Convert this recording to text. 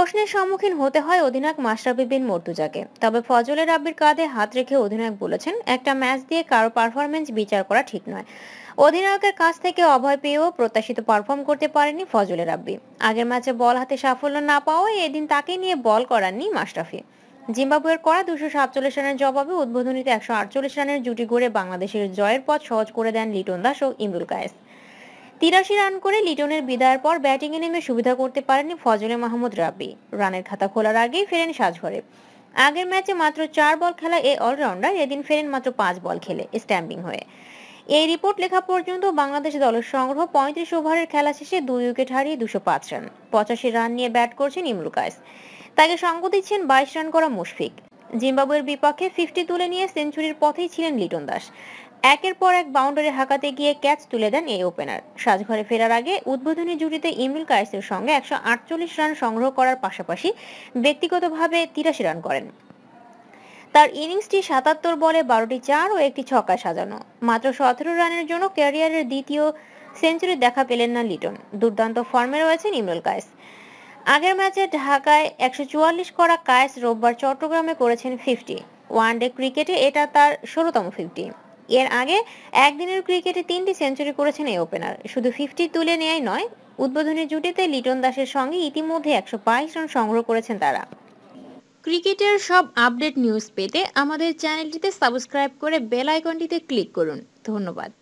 প্রশ্নের সম্মুখীন হতে হয় অধিনায়ক মাশরাফি বিন মর্তুজাকে তবে ফজলে রাব্বির কাঁধে হাত রেখে অধিনায়ক বলেছেন একটা ম্যাচ দিয়ে কারো পারফরমেন্স বিচার করা ঠিক নয় অধিনায়কের কাছ থেকে অভয় পেয়েও প্রত্যাশিত পারফর্ম করতে পারেনি ফজলে রাব্বি আগের ম্যাচে বল হাতে সাফল্য না পাওয়ায় এদিন তাকে নিয়ে বল করাননি মাশরাফি জিম্বাবুয়ের করা দুশো সাতচল্লিশ রানের জবাবে উদ্বোধনীতে একশো আটচল্লিশ রানের জুটি গড়ে বাংলাদেশের জয়ের পথ সহজ করে দেন লিটন দাস ও ইমরুল কায়েস তিরাশি রান করে লিটনের বিদায়ের পর ব্যাটিংয়ে নেমে সুবিধা করতে পারেনি ফজলে মাহমুদ রাব্বি রানের খাতা খোলার আগেই ফেরেন সাজঘরে আগের ম্যাচে মাত্র চার বল খেলা এই অলরাউন্ডার এদিন ফেরেন মাত্র পাঁচ বল খেলে স্ট্যাম্পিং হয়ে এই রিপোর্ট লেখা পর্যন্ত বাংলাদেশ দলের সংগ্রহ পঁয়ত্রিশ ওভারের খেলা শেষে দুই উইকেট হারিয়ে দুশো পাঁচ রান পঁচাশি রান নিয়ে ব্যাট করছেন ইমরুকাস তাকে সঙ্গ দিচ্ছেন বাইশ রান করা মুশফিক জিম্বাবুয়ের বিপক্ষে ফিফটি তুলে নিয়ে সেঞ্চুরির পথেই ছিলেন লিটন দাস একের পর এক বাউন্ডারি হাঁকাতে গিয়ে ক্যাচ তুলে দেন এই ওপেনার সাজঘরে ফেরার আগে উদ্বোধনী জুটিতে ইমরুল কায়েসের সঙ্গে একশো রান সংগ্রহ করার পাশাপাশি ব্যক্তিগতভাবে তিরাশি রান করেন তার ইনিংসটি সাতাত্তর বলে বারোটি চার ও একটি ছক্কা সাজানো মাত্র সতেরো রানের জন্য ক্যারিয়ারের দ্বিতীয় সেঞ্চুরি দেখা পেলেন না লিটন দুর্দান্ত ফর্মে রয়েছেন ইমরুল কায়েস আগের ম্যাচে ঢাকায় একশো করা কায়েস রোববার চট্টগ্রামে করেছেন ফিফটি ওয়ানডে ক্রিকেটে এটা তার ষোলোতম ফিফটি এর আগে একদিনের ক্রিকেটে তিনটি সেঞ্চুরি করেছেন এই ওপেনার শুধু ফিফটি তুলে নেয়াই নয় উদ্বোধনী জুটিতে লিটন দাসের সঙ্গে ইতিমধ্যে একশো রান সংগ্রহ করেছেন তারা ক্রিকেটের সব আপডেট নিউজ পেতে আমাদের চ্যানেলটিতে সাবস্ক্রাইব করে বেল আইকনটিতে ক্লিক করুন ধন্যবাদ